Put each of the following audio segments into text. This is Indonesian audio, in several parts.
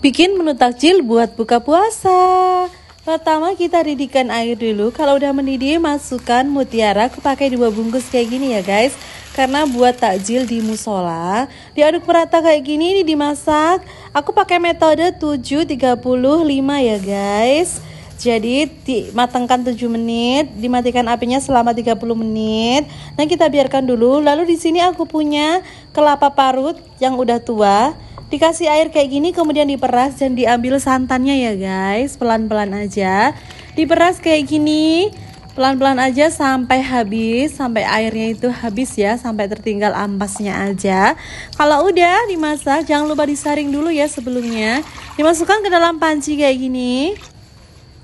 Bikin menu takjil buat buka puasa. Pertama kita didihkan air dulu. Kalau udah mendidih masukkan mutiara. Aku pakai dua bungkus kayak gini ya guys. Karena buat takjil di musola diaduk merata kayak gini ini dimasak. Aku pakai metode 735 ya guys. Jadi dimatangkan 7 menit, dimatikan apinya selama 30 menit. Nah, kita biarkan dulu. Lalu di sini aku punya kelapa parut yang udah tua. Dikasih air kayak gini kemudian diperas dan diambil santannya ya guys Pelan-pelan aja Diperas kayak gini Pelan-pelan aja sampai habis Sampai airnya itu habis ya Sampai tertinggal ampasnya aja Kalau udah dimasak jangan lupa disaring dulu ya sebelumnya Dimasukkan ke dalam panci kayak gini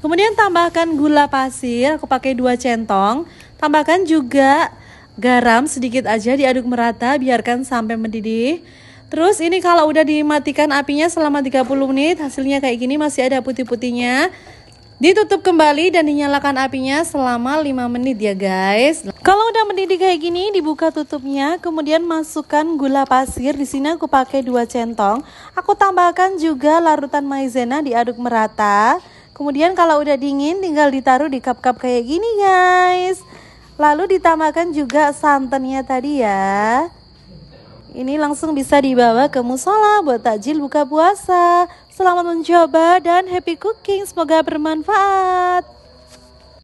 Kemudian tambahkan gula pasir Aku pakai dua centong Tambahkan juga garam sedikit aja diaduk merata biarkan sampai mendidih Terus ini kalau udah dimatikan apinya selama 30 menit, hasilnya kayak gini masih ada putih-putihnya. Ditutup kembali dan dinyalakan apinya selama 5 menit ya guys. Kalau udah mendidih kayak gini, dibuka tutupnya, kemudian masukkan gula pasir. Di sini aku pakai 2 centong. Aku tambahkan juga larutan maizena diaduk merata. Kemudian kalau udah dingin tinggal ditaruh di cup-cup kayak gini guys. Lalu ditambahkan juga santannya tadi ya. Ini langsung bisa dibawa ke musola buat takjil buka puasa. Selamat mencoba dan happy cooking, semoga bermanfaat.